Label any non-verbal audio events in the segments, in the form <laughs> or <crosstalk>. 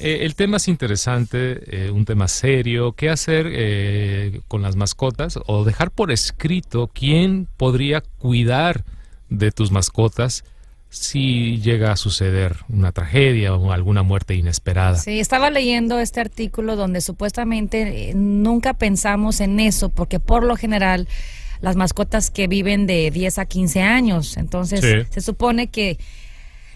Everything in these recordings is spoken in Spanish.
Eh, el tema es interesante, eh, un tema serio. ¿Qué hacer eh, con las mascotas? O dejar por escrito quién podría cuidar de tus mascotas si llega a suceder una tragedia o alguna muerte inesperada. Sí, estaba leyendo este artículo donde supuestamente nunca pensamos en eso, porque por lo general las mascotas que viven de 10 a 15 años, entonces se supone que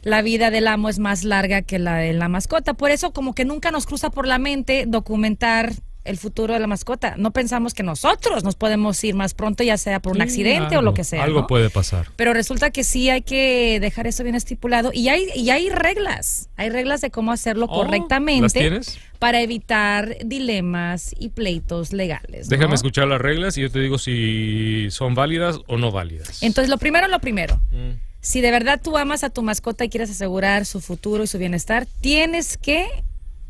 la vida del amo es más larga que la de la mascota. Por eso como que nunca nos cruza por la mente documentar el futuro de la mascota. No pensamos que nosotros nos podemos ir más pronto, ya sea por un accidente o lo que sea. Algo puede pasar. Pero resulta que sí hay que dejar eso bien estipulado. Y hay, y hay reglas. Hay reglas de cómo hacerlo oh, correctamente. ¿las para evitar dilemas y pleitos legales. Déjame escuchar las reglas y yo te digo si son válidas o no válidas. Entonces, lo primero, es lo primero. Mm. Si de verdad tú amas a tu mascota y quieres asegurar su futuro y su bienestar, tienes que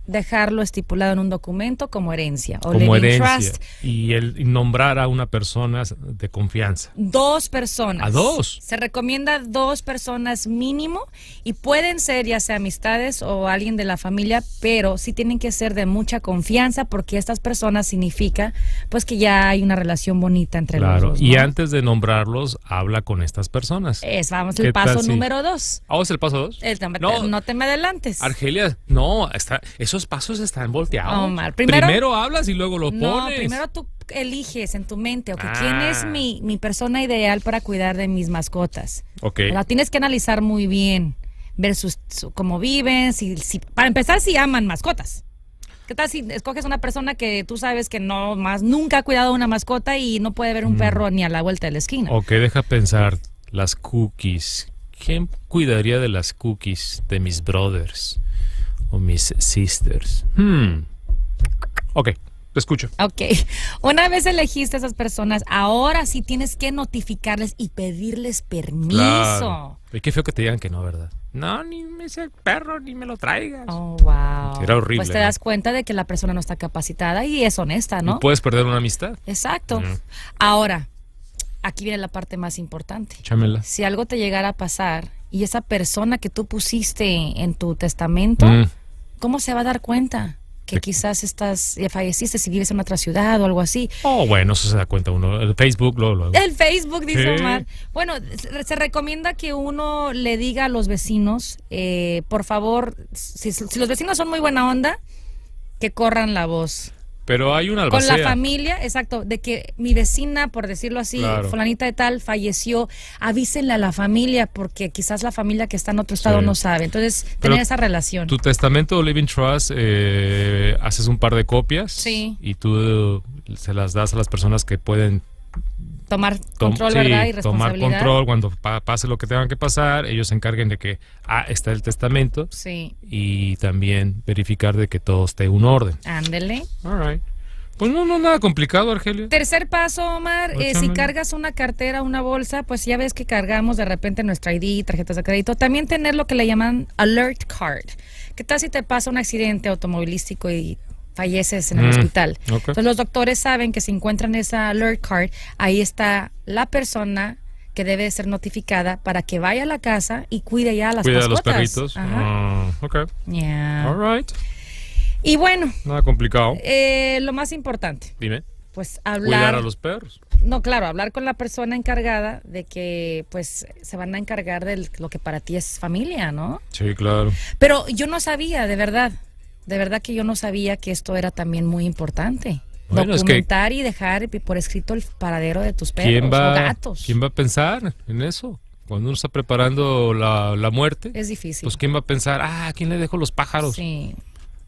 dejarlo estipulado en un documento como herencia o como trust. Y el nombrar a una persona de confianza. Dos personas. A dos. Se recomienda dos personas mínimo y pueden ser ya sea amistades o alguien de la familia, pero sí tienen que ser de mucha confianza porque estas personas significa pues que ya hay una relación bonita entre los dos. Claro, y antes de nombrarlos habla con estas personas. Es, vamos, el paso número dos dos. Ah, ¿Vamos el paso dos? no, no, te me adelantes. Argelia, no, está, es esos pasos están volteados. primero, hablas y luego lo pones. primero tú eliges en tu mente, ¿quién es ah. mi, persona ideal para cuidar de mis mascotas? La tienes que analizar muy bien, ver sus, cómo viven, si, para empezar, si aman mascotas. ¿Qué tal si escoges una persona que tú sabes que no más nunca ha cuidado una mascota y no puede ver un mm. perro ni a la vuelta de la esquina? Ok, deja pensar, las cookies. ¿Quién cuidaría de las cookies de mis brothers? o mis sisters. Hmm. Ok. Te escucho. Ok. <laughs> Una vez elegiste a esas personas, ahora sí tienes que notificarles y pedirles permiso. Y qué feo que te digan que no, ¿verdad? No, ni ese perro, ni me lo traigas. Oh, wow. Era horrible. Pues te das cuenta de que la persona no está capacitada y es honesta, ¿no? Puedes perder una amistad. Exacto. Ahora, aquí viene la parte más importante. Chámela. Si algo te llegara a pasar y esa persona que tú pusiste en tu testamento. Mm. ¿cómo se va a dar cuenta? que quizás estás ya falleciste si vives en otra ciudad o algo así. Oh, bueno, eso se da cuenta uno. El Facebook lo, lo... El Facebook, dice Omar. Bueno, se recomienda que uno le diga a los vecinos, eh, por favor, si, los vecinos son muy buena onda, que corran la voz. Pero hay una albacea. Con la familia, exacto, de que mi vecina, por decirlo así, fulanita de tal, falleció, avísenle a la familia, porque quizás la familia que está en otro estado no sabe. Entonces, tener esa relación. Tu testamento Living Trust, eh, haces un par de copias sí. y tú se las das a las personas que pueden tomar control, ¿verdad? Y responsabilidad. tomar control cuando pase lo que tengan que pasar, ellos se encarguen de que ah, está el testamento sí. y también verificar de que todo esté en un orden. Ándele. All right. Pues no, no, nada complicado, Argelio. Tercer paso, Omar, eh, si cargas una cartera, una bolsa, pues ya ves que cargamos de repente nuestra ID, tarjetas de crédito. También tener lo que le llaman alert card. ¿Qué tal si te pasa un accidente automovilístico y falleces en el mm, hospital. Entonces los doctores saben que si encuentran esa alert card, ahí está la persona que debe ser notificada para que vaya a la casa y cuide ya a las cuide mascotas. a los perritos. Ah, ok. All right. Y bueno. Nada complicado. Eh, lo más importante. Dime. Pues hablar. Cuidar a los perros. No, claro, hablar con la persona encargada de que pues se van a encargar de lo que para ti es familia, ¿no? Sí, claro. Pero yo no sabía, de verdad. De verdad que yo no sabía que esto era también muy importante. Bueno, Documentar y dejar por escrito el paradero de tus perros ¿quién va, gatos. ¿Quién va a pensar en eso? Cuando uno está preparando la, la, muerte. Es difícil. Pues quién va a pensar, ah, ¿quién le dejo los pájaros? Sí.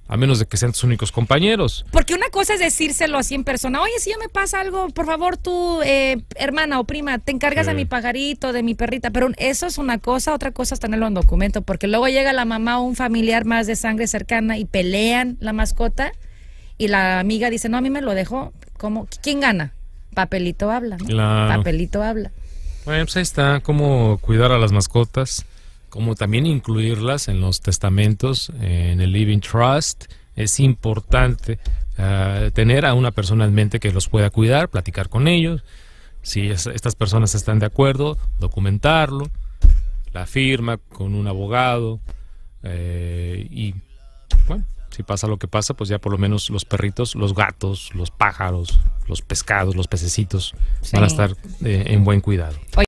A menos de que sean tus únicos compañeros. Porque una cosa es decírselo así en persona. Oye, si yo me pasa algo, por favor, tú, eh, hermana o prima, te encargas de mi pajarito, de mi perrita. Pero eso es una cosa, otra cosa es tenerlo en documento. Porque luego llega la mamá o un familiar más de sangre cercana y pelean la mascota. Y la amiga dice, no, a mí me lo dejó. ¿Cómo? ¿Quién gana? Papelito habla. Papelito habla. Bueno, pues ahí está, cómo cuidar a las mascotas como también incluirlas en los testamentos, en el Living Trust. Es importante ah, tener a una persona en mente que los pueda cuidar, platicar con ellos, si estas personas están de acuerdo, documentarlo, la firma con un abogado eh, y bueno, si pasa lo que pasa, pues ya por lo menos los perritos, los gatos, los pájaros, los pescados, los pececitos van a estar eh, en buen cuidado.